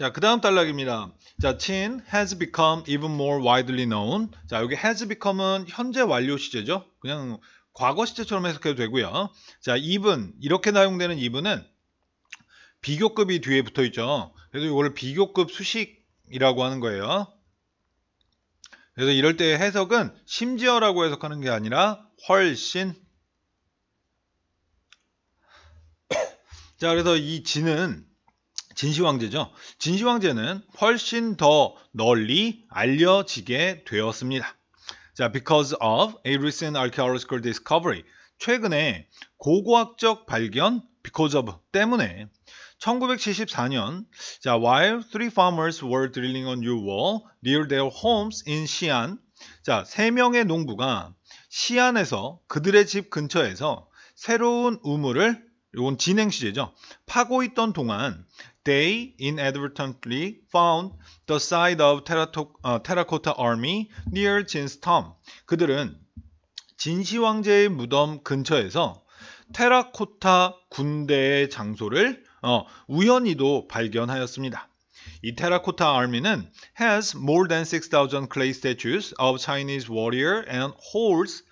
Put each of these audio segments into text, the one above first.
자, 그 다음 단락입니다. 자, 친 has become even more widely known. 자, 여기 has become은 현재 완료 시제죠. 그냥 과거 시제처럼 해석해도 되고요. 자, even 이렇게 나용되는 even은 비교급이 뒤에 붙어 있죠. 그래서 이걸 비교급 수식이라고 하는 거예요. 그래서 이럴 때 해석은 심지어라고 해석하는 게 아니라 훨씬 자 그래서 이 진은 진시황제죠. 진시황제는 훨씬 더 널리 알려지게 되었습니다. 자, because of a recent archaeological discovery. 최근에 고고학적 발견 because of 때문에 1974년 자, while three farmers were drilling a new wall near their homes in Xi'an. 자, 세 명의 농부가 시안에서 그들의 집 근처에서 새로운 우물을 이건 진행 시제죠. 파고 있던 동안 they inadvertently found the side of terracotta army near Jin's tomb. 그들은 진시 황제의 무덤 근처에서 테라코타 군대의 장소를 어, 우연히도 발견하였습니다. 이 테라코타 army는 has more than 6,000 clay statues of Chinese warrior and holds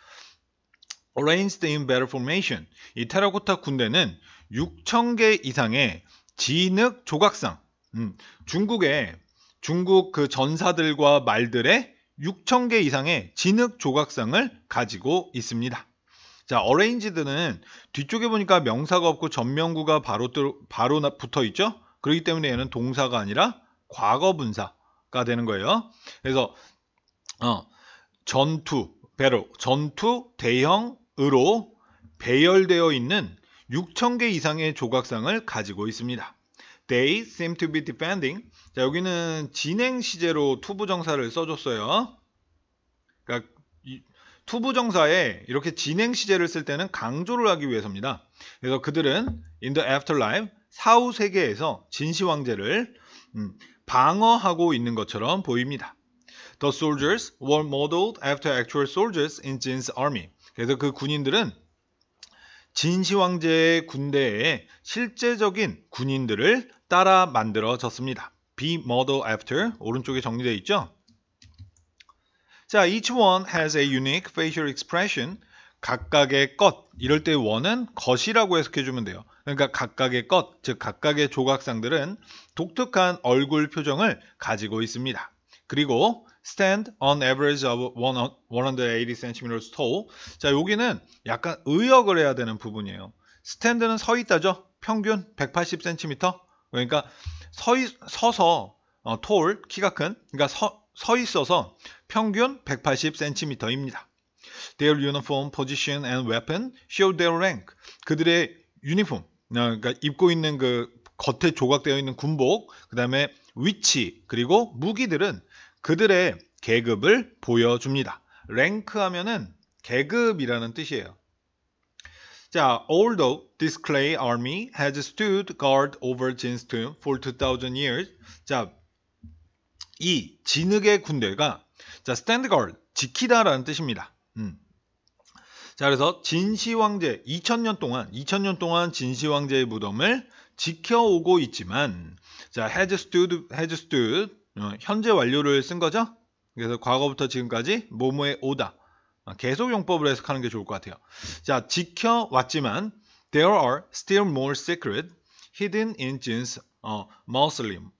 Arranged in Battle Formation. 이 테라코타 군대는 6,000개 이상의 진흙 조각상, 음, 중국의 중국 그 전사들과 말들의 6,000개 이상의 진흙 조각상을 가지고 있습니다. 자, 어레인지드는 뒤쪽에 보니까 명사가 없고 전명구가 바로, 바로 붙어 있죠? 그렇기 때문에 얘는 동사가 아니라 과거분사가 되는 거예요. 그래서 어, 전투, 배로 전투, 대형, 으로 배열되어 있는 6,000개 이상의 조각상을 가지고 있습니다. They seem to be defending. 자, 여기는 진행 시제로 투부정사를 써줬어요. 그러니까 투부정사에 이렇게 진행 시제를 쓸 때는 강조를 하기 위해서입니다. 그래서 그들은 in the afterlife 사후 세계에서 진시 황제를 음, 방어하고 있는 것처럼 보입니다. The soldiers were modeled after actual soldiers in Jin's army. 그래서 그 군인들은 진시황제의 군대에 실제적인 군인들을 따라 만들어졌습니다. Be model after 오른쪽에 정리되어 있죠. 자, each one has a unique facial expression. 각각의 것 이럴 때 원은 것이라고 해석해 주면 돼요. 그러니까 각각의 것, 즉 각각의 조각상들은 독특한 얼굴 표정을 가지고 있습니다. 그리고 stand on average of 180cm's tall. 자, 여기는 약간 의역을 해야 되는 부분이에요. 스탠드는 서 있다죠? 평균 180cm. 그러니까 서 있, 서서 어, tall 키가 큰. 그러니까 서, 서 있어서 평균 180cm입니다. Their uniform, position and weapon show their rank. 그들의 유니폼, 어, 그러니까 입고 있는 그 겉에 조각되어 있는 군복, 그 다음에 위치, 그리고 무기들은 그들의 계급을 보여줍니다. 랭크 하면은 계급이라는 뜻이에요. 자, although this clay army has stood guard over Jin's tomb for 2000 years. 자, 이 진흙의 군대가 자, stand guard, 지키다라는 뜻입니다. 음. 자, 그래서 진시 황제 2000년 동안 2000년 동안 진시 황제의 무덤을 지켜오고 있지만 자, has stood has stood 어, 현재 완료를 쓴 거죠. 그래서 과거부터 지금까지 모모의 오다. 어, 계속 용법으로 해석하는 게 좋을 것 같아요. 자, 지켜왔지만 There are still more secret hidden in Jin's 어, mausoleum.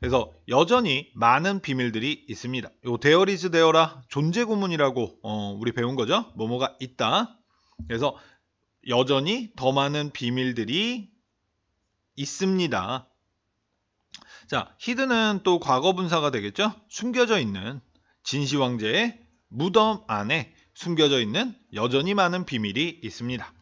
그래서 여전히 많은 비밀들이 있습니다. 요 there is there라 존재 구문이라고 어, 우리 배운 거죠. 뭐뭐가 있다. 그래서 여전히 더 많은 비밀들이 있습니다. 자, 히든은 또 과거 분사가 되겠죠? 숨겨져 있는 진시 황제의 무덤 안에 숨겨져 있는 여전히 많은 비밀이 있습니다.